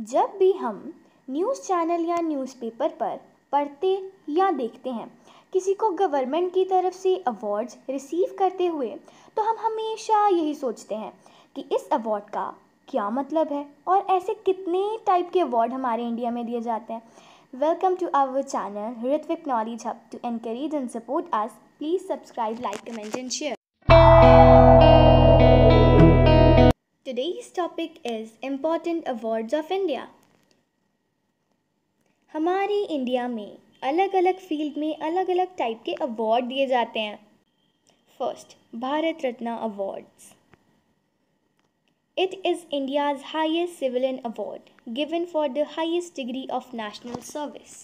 जब भी हम न्यूज़ चैनल या न्यूज़पेपर पर पढ़ते या देखते हैं किसी को गवर्नमेंट की तरफ से अवार्ड्स रिसीव करते हुए तो हम हमेशा यही सोचते हैं कि इस अवार्ड का क्या मतलब है और ऐसे कितने टाइप के अवार्ड हमारे इंडिया में दिए जाते हैं welcome to our channel Rithvik knowledge hub to encourage and support us please subscribe like comment and share topic is important awards of India हमारे इंडिया में अलग अलग फील्ड में अलग अलग टाइप के अवार्ड दिए जाते हैं first Bharat Ratna awards it is India's highest civilian award given for the highest degree of national service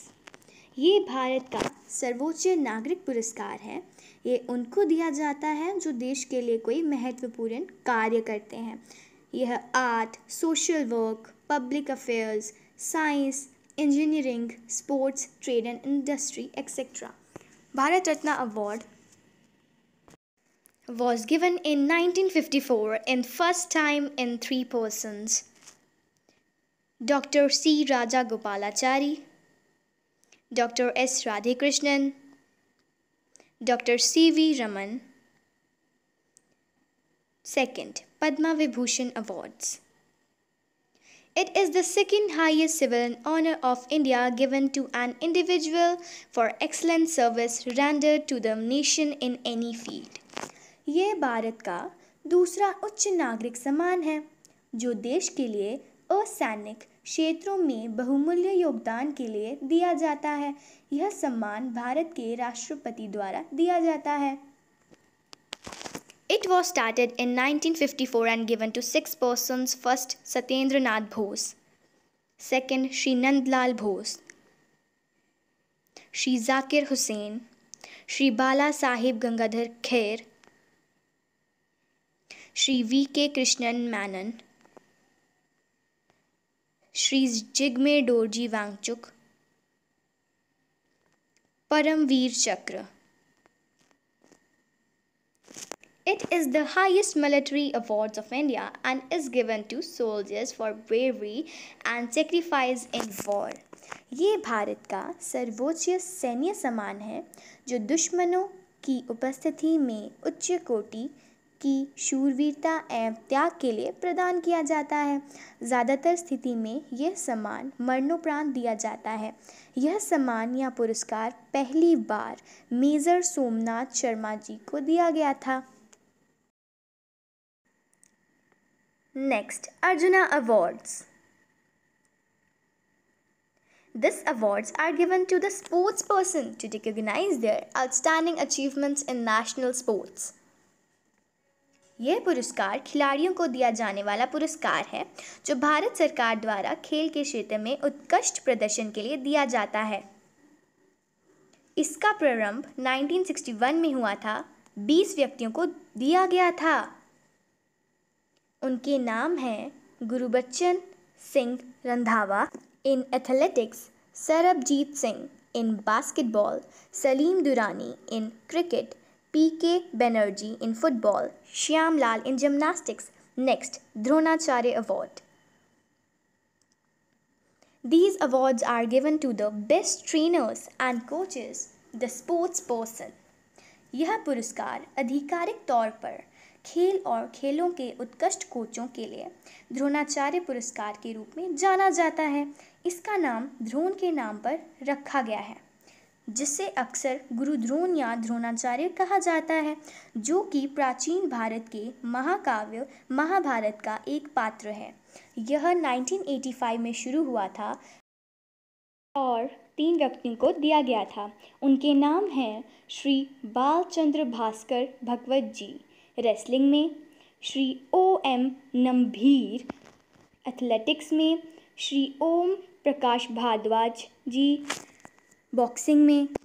ये भारत का सर्वोच्च नागरिक पुरस्कार है ये उनको दिया जाता है जो देश के लिए कोई महत्वपूर्ण कार्य करते हैं यह art social work public affairs science engineering sports trade and industry etcetera Bharat Ratna award was given in 1954 in first time in three persons Dr. C. Raja Gopalachari, Dr. S. Radhikrishnan, Dr. C. V. Raman, Second, Padma Vibhushan Awards. It is the second highest civil honor of India given to an individual for excellent service rendered to the nation in any field. ये भारत का दूसरा उच्च नागरिक सम्मान है जो देश के लिए असैनिक क्षेत्रों में बहुमूल्य योगदान के लिए दिया जाता है यह सम्मान भारत के राष्ट्रपति द्वारा दिया जाता है It was started in 1954 and given to six persons. First, Satyendranath Bose. Second, Sri Nandlal Bose. Sri Zakir Hussain. Sri Bala Sahib Gangadhar Khair. Sri K. Krishnan Manan. Sri Jigme Dorji Wangchuk. Paramveer Chakra. It is the highest military award of India and is given to soldiers for bravery and sacrifice in war. ये भारत का सर्वोच्च सैन्य सम्मान है जो दुश्मनों की उपस्थिति में उच्च कोटि की शूरवीरता एवं त्याग के लिए प्रदान किया जाता है ज़्यादातर स्थिति में यह सम्मान मरणोपरांत दिया जाता है यह सम्मान या पुरस्कार पहली बार मेजर सोमनाथ शर्मा जी को दिया गया था Next, Arjuna Awards. These awards are given to the sports person to recognize their outstanding achievements in national sports. यह पुरस्कार खिलाड़ियों को दिया जाने वाला पुरस्कार है जो भारत सरकार द्वारा खेल के क्षेत्र में उत्कृष्ट प्रदर्शन के लिए दिया जाता है इसका प्रारंभ 1961 में हुआ था 20 व्यक्तियों को दिया गया था उनके नाम हैं Gurbachan Singh Randhawa in athletics Sarabjeet Singh in basketball Salim Durani in cricket P K Banerjee in football Shyam Lal in gymnastics next Dronacharya award these awards are given to the best trainers and coaches the sports person यह पुरस्कार आधिकारिक तौर पर खेल और खेलों के उत्कृष्ट कोचों के लिए द्रोणाचार्य पुरस्कार के रूप में जाना जाता है इसका नाम द्रोण के नाम पर रखा गया है जिसे अक्सर गुरु द्रोण या द्रोणाचार्य कहा जाता है जो कि प्राचीन भारत के महाकाव्य महाभारत का एक पात्र है यह 1985 में शुरू हुआ था और तीन व्यक्तियों को दिया गया था उनके नाम हैं श्री बालचंद्र भास्कर भगवत जी रेसलिंग में Shri O M Nambiar athletics में श्री ओम प्रकाश भारद्वाज जी बॉक्सिंग में